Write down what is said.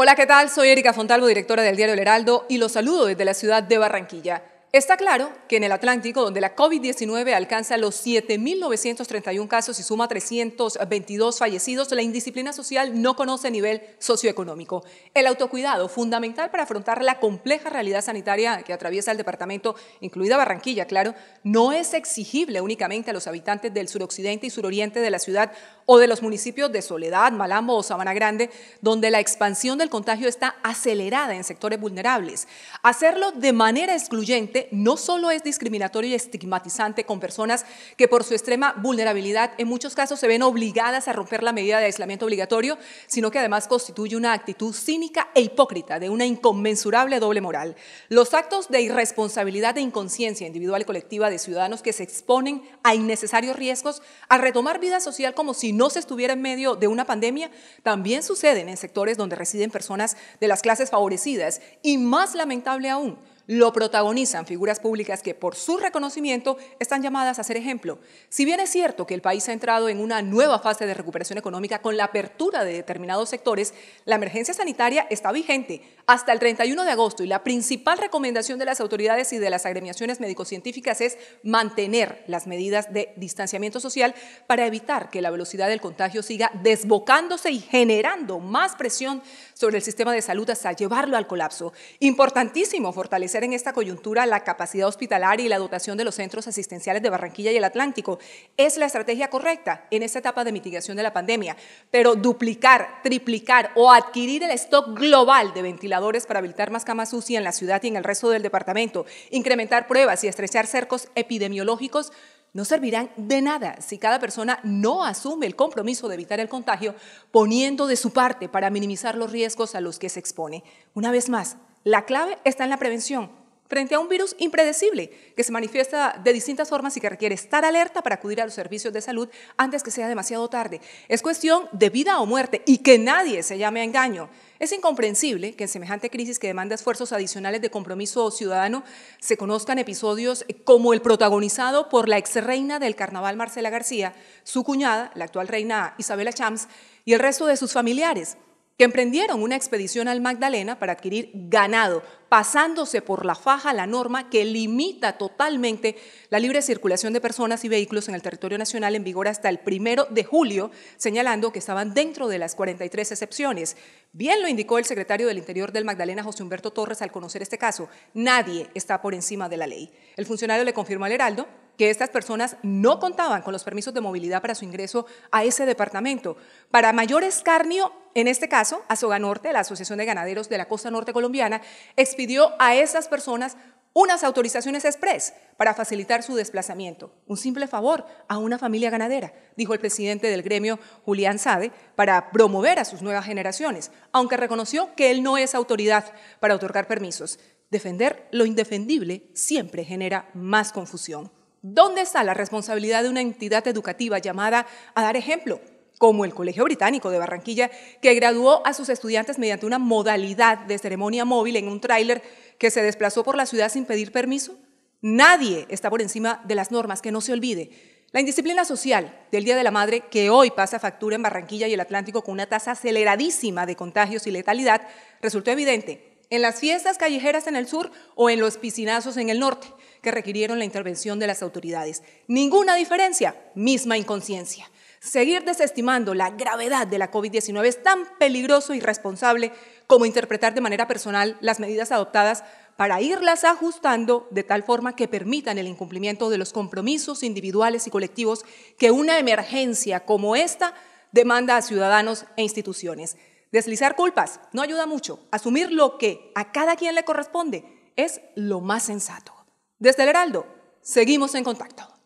Hola, ¿qué tal? Soy Erika Fontalvo, directora del diario El Heraldo, y los saludo desde la ciudad de Barranquilla. Está claro que en el Atlántico, donde la COVID-19 alcanza los 7.931 casos y suma 322 fallecidos, la indisciplina social no conoce nivel socioeconómico. El autocuidado, fundamental para afrontar la compleja realidad sanitaria que atraviesa el departamento, incluida Barranquilla, claro, no es exigible únicamente a los habitantes del suroccidente y suroriente de la ciudad o de los municipios de Soledad, Malambo o Sabana Grande, donde la expansión del contagio está acelerada en sectores vulnerables. Hacerlo de manera excluyente no solo es discriminatorio y estigmatizante con personas que por su extrema vulnerabilidad en muchos casos se ven obligadas a romper la medida de aislamiento obligatorio, sino que además constituye una actitud cínica e hipócrita de una inconmensurable doble moral. Los actos de irresponsabilidad e inconsciencia individual y colectiva de ciudadanos que se exponen a innecesarios riesgos a retomar vida social como si no se estuviera en medio de una pandemia también suceden en sectores donde residen personas de las clases favorecidas y más lamentable aún, lo protagonizan figuras públicas que por su reconocimiento están llamadas a ser ejemplo. Si bien es cierto que el país ha entrado en una nueva fase de recuperación económica con la apertura de determinados sectores, la emergencia sanitaria está vigente hasta el 31 de agosto y la principal recomendación de las autoridades y de las agremiaciones médico-científicas es mantener las medidas de distanciamiento social para evitar que la velocidad del contagio siga desbocándose y generando más presión sobre el sistema de salud hasta llevarlo al colapso. Importantísimo fortalecer en esta coyuntura la capacidad hospitalaria y la dotación de los centros asistenciales de Barranquilla y el Atlántico. Es la estrategia correcta en esta etapa de mitigación de la pandemia, pero duplicar, triplicar o adquirir el stock global de ventiladores para habilitar más camas UCI en la ciudad y en el resto del departamento, incrementar pruebas y estrechar cercos epidemiológicos no servirán de nada si cada persona no asume el compromiso de evitar el contagio poniendo de su parte para minimizar los riesgos a los que se expone. Una vez más, la clave está en la prevención frente a un virus impredecible que se manifiesta de distintas formas y que requiere estar alerta para acudir a los servicios de salud antes que sea demasiado tarde. Es cuestión de vida o muerte y que nadie se llame a engaño. Es incomprensible que en semejante crisis que demanda esfuerzos adicionales de compromiso ciudadano se conozcan episodios como el protagonizado por la ex reina del carnaval Marcela García, su cuñada, la actual reina Isabela Chams, y el resto de sus familiares que emprendieron una expedición al Magdalena para adquirir ganado, pasándose por la faja la norma que limita totalmente la libre circulación de personas y vehículos en el territorio nacional en vigor hasta el primero de julio, señalando que estaban dentro de las 43 excepciones. Bien lo indicó el secretario del Interior del Magdalena, José Humberto Torres, al conocer este caso. Nadie está por encima de la ley. El funcionario le confirmó al Heraldo que estas personas no contaban con los permisos de movilidad para su ingreso a ese departamento. Para mayor escarnio, en este caso, Norte, la Asociación de Ganaderos de la Costa Norte Colombiana, expidió a esas personas unas autorizaciones express para facilitar su desplazamiento. Un simple favor a una familia ganadera, dijo el presidente del gremio, Julián Sade, para promover a sus nuevas generaciones, aunque reconoció que él no es autoridad para otorgar permisos. Defender lo indefendible siempre genera más confusión. ¿Dónde está la responsabilidad de una entidad educativa llamada a dar ejemplo, como el Colegio Británico de Barranquilla, que graduó a sus estudiantes mediante una modalidad de ceremonia móvil en un tráiler que se desplazó por la ciudad sin pedir permiso? Nadie está por encima de las normas, que no se olvide. La indisciplina social del Día de la Madre, que hoy pasa factura en Barranquilla y el Atlántico con una tasa aceleradísima de contagios y letalidad, resultó evidente en las fiestas callejeras en el sur o en los piscinazos en el norte, que requirieron la intervención de las autoridades. Ninguna diferencia, misma inconsciencia. Seguir desestimando la gravedad de la COVID-19 es tan peligroso y responsable como interpretar de manera personal las medidas adoptadas para irlas ajustando de tal forma que permitan el incumplimiento de los compromisos individuales y colectivos que una emergencia como esta demanda a ciudadanos e instituciones. Deslizar culpas no ayuda mucho. Asumir lo que a cada quien le corresponde es lo más sensato. Desde el Heraldo, seguimos en contacto.